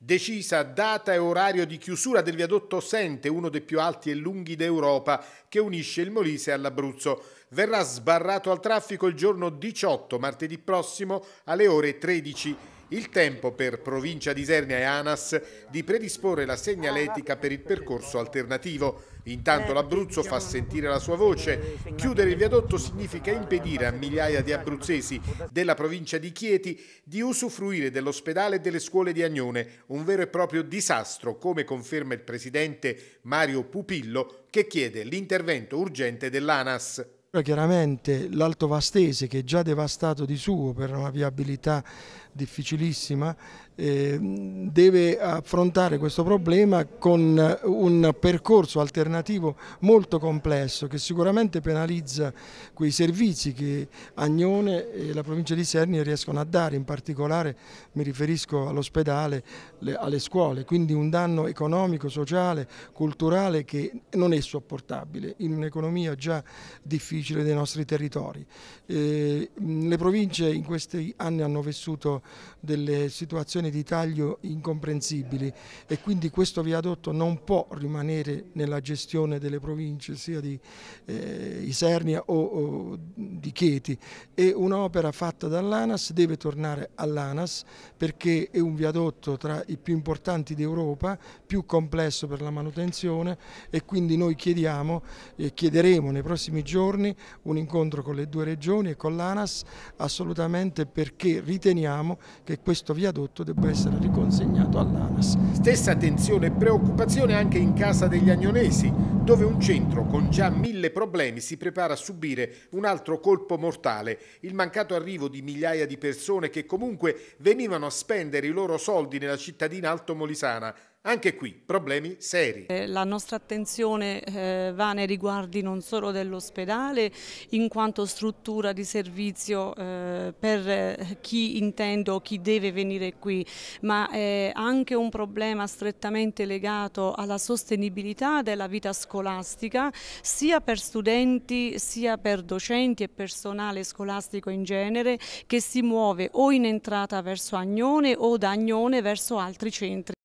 Decisa data e orario di chiusura del viadotto Sente, uno dei più alti e lunghi d'Europa, che unisce il Molise all'Abruzzo. Verrà sbarrato al traffico il giorno 18, martedì prossimo, alle ore 13 il tempo per Provincia di Isernia e ANAS di predisporre la segnaletica per il percorso alternativo. Intanto l'Abruzzo fa sentire la sua voce. Chiudere il viadotto significa impedire a migliaia di abruzzesi della provincia di Chieti di usufruire dell'ospedale e delle scuole di Agnone, un vero e proprio disastro, come conferma il presidente Mario Pupillo, che chiede l'intervento urgente dell'ANAS. Poi chiaramente l'Alto Vastese che è già devastato di suo per una viabilità difficilissima Ehm, deve affrontare questo problema con un percorso alternativo molto complesso che sicuramente penalizza quei servizi che Agnone e la provincia di Serni riescono a dare, in particolare mi riferisco all'ospedale, alle scuole, quindi un danno economico, sociale, culturale che non è sopportabile in un'economia già difficile dei nostri territori. Eh, le province in questi anni hanno vissuto delle situazioni decisioni di taglio incomprensibili e quindi questo viadotto non può rimanere nella gestione delle province sia di eh, Isernia o, o, di Chieti e un'opera fatta dall'ANAS deve tornare all'ANAS perché è un viadotto tra i più importanti d'Europa, più complesso per la manutenzione e quindi noi chiediamo e chiederemo nei prossimi giorni un incontro con le due regioni e con l'ANAS assolutamente perché riteniamo che questo viadotto debba dovrebbe essere riconsegnato all'ANAS. Stessa attenzione e preoccupazione anche in casa degli agnonesi, dove un centro con già mille problemi si prepara a subire un altro colpo mortale, il mancato arrivo di migliaia di persone che comunque venivano a spendere i loro soldi nella cittadina altomolisana, anche qui problemi seri. Eh, la nostra attenzione eh, va nei riguardi non solo dell'ospedale in quanto struttura di servizio eh, per eh, chi intende o chi deve venire qui, ma è eh, anche un problema strettamente legato alla sostenibilità della vita scolastica scolastica sia per studenti sia per docenti e personale scolastico in genere che si muove o in entrata verso Agnone o da Agnone verso altri centri.